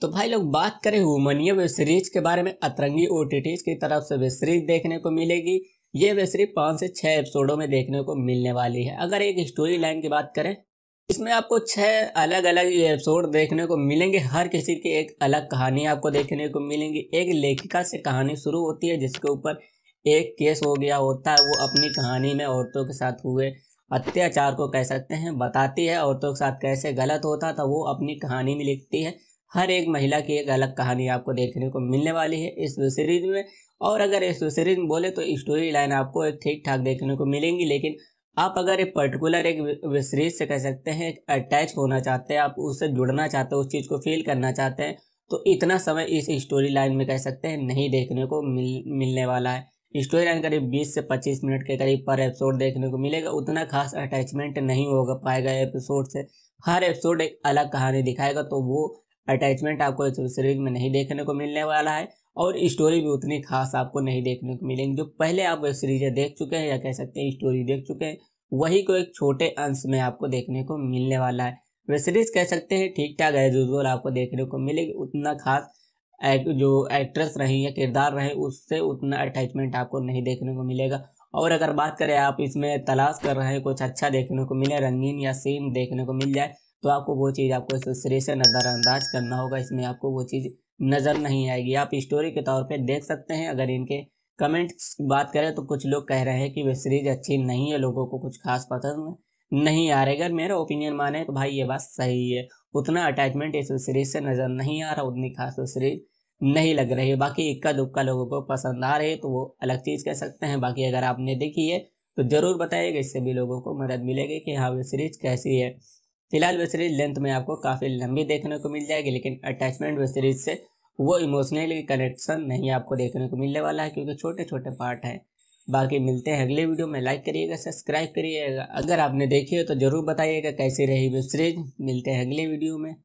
तो भाई लोग बात करें वुमनिया वेब सीरीज के बारे में अतरंगी ओ की तरफ से वेब सीरीज देखने को मिलेगी ये वेब सीरीज पाँच से छः एपिसोडों में देखने को मिलने वाली है अगर एक स्टोरी लाइन की बात करें इसमें आपको छः अलग अलग एपिसोड देखने को मिलेंगे हर किसी की एक अलग कहानी आपको देखने को मिलेंगी एक लेखिका से कहानी शुरू होती है जिसके ऊपर एक केस हो गया होता है वो अपनी कहानी में औरतों के साथ हुए अत्याचार को कह सकते हैं बताती है औरतों के साथ कैसे गलत होता था वो अपनी कहानी में लिखती है हर एक महिला की एक अलग कहानी आपको देखने को मिलने वाली है इस सीरीज में और अगर इस सीरीज में बोले तो स्टोरी लाइन आपको एक ठीक ठाक देखने को मिलेंगी लेकिन आप अगर एक पर्टिकुलर एक वेब सीरीज से कह सकते हैं अटैच होना चाहते हैं आप उससे जुड़ना चाहते हैं उस चीज़ को फील करना चाहते हैं तो इतना समय इस स्टोरी लाइन में कह सकते हैं नहीं देखने को मिल मिलने वाला है स्टोरी लाइन करीब 20 से 25 मिनट के करीब पर एपिसोड देखने को मिलेगा उतना खास अटैचमेंट नहीं होगा पाएगा एपिसोड से हर एपिसोड एक अलग कहानी दिखाएगा तो वो अटैचमेंट आपको सीरीज में नहीं देखने को मिलने वाला है और स्टोरी भी उतनी खास आपको नहीं देखने को मिलेंगी जो पहले आप वेब सीरीजें देख चुके हैं या कह सकते हैं स्टोरी देख चुके हैं वही को एक छोटे अंश में आपको देखने को मिलने वाला है वेब सीरीज कह सकते हैं ठीक ठाक एज यूजल आपको देखने को मिलेगी उतना खास एक, जो एक्ट्रेस रही या किरदार रहे उससे उतना अटैचमेंट आपको नहीं देखने को मिलेगा और अगर बात करें आप इसमें तलाश कर रहे हैं कुछ अच्छा देखने को मिले रंगीन या सीन देखने को मिल जाए तो आपको वो चीज़ आपको सिरे से नज़रअंदाज करना होगा इसमें आपको वो चीज़ नज़र नहीं आएगी आप स्टोरी के तौर पे देख सकते हैं अगर इनके कमेंट्स बात करें तो कुछ लोग कह रहे हैं कि वे सीरीज़ अच्छी नहीं है लोगों को कुछ खास पसंद नहीं आ रही अगर मेरा ओपिनियन माने तो भाई ये बात सही है उतना अटैचमेंट इस सीरीज़ से नज़र नहीं आ रहा उतनी खास वो सीरीज़ नहीं लग रही है बाकी इक्का दुक्का लोगों को पसंद आ रही है तो वो अलग चीज़ कह सकते हैं बाकी अगर आपने देखी है तो ज़रूर बताइएगा इससे भी लोगों को मदद मिलेगी कि हाँ वे सीरीज़ कैसी है फिलहाल वे सीरीज लेंथ में आपको काफ़ी लंबी देखने को मिल जाएगी लेकिन अटैचमेंट वे सीरीज से वो इमोशनली कनेक्शन नहीं आपको देखने को मिलने वाला है क्योंकि छोटे छोटे पार्ट हैं बाकी मिलते हैं अगले वीडियो में लाइक करिएगा सब्सक्राइब करिएगा अगर आपने देखी हो तो ज़रूर बताइएगा कैसी रही वे सीरीज मिलते हैं अगले वीडियो में